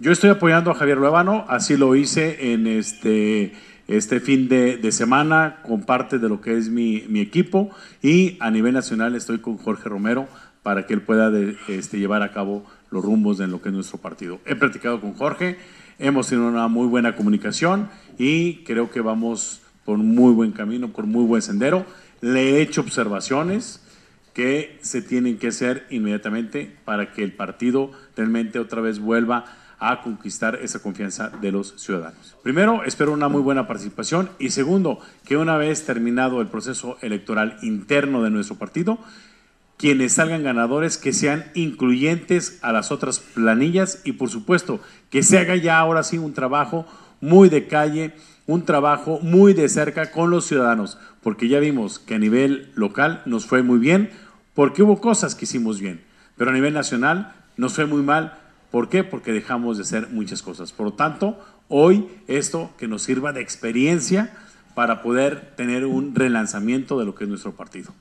Yo estoy apoyando a Javier Luevano, así lo hice en este, este fin de, semana con parte de lo que es mi, equipo y a nivel nacional estoy con Jorge Romero para que él pueda este, llevar a cabo los rumbos en lo que es nuestro partido. He platicado con Jorge, hemos tenido una muy buena comunicación y creo que vamos por muy buen camino, por muy buen sendero. Le he hecho observaciones que se tienen que hacer inmediatamente para que el partido realmente otra vez vuelva a conquistar esa confianza de los ciudadanos. Primero, espero una muy buena participación y segundo, que una vez terminado el proceso electoral interno de nuestro partido, quienes salgan ganadores que sean incluyentes a las otras planillas y por supuesto que se haga ya ahora sí un trabajo muy de calle, un trabajo muy de cerca con los ciudadanos, porque ya vimos que a nivel local nos fue muy bien, porque hubo cosas que hicimos bien, pero a nivel nacional nos fue muy mal ¿Por qué? Porque dejamos de hacer muchas cosas. Por lo tanto, hoy esto que nos sirva de experiencia para poder tener un relanzamiento de lo que es nuestro partido.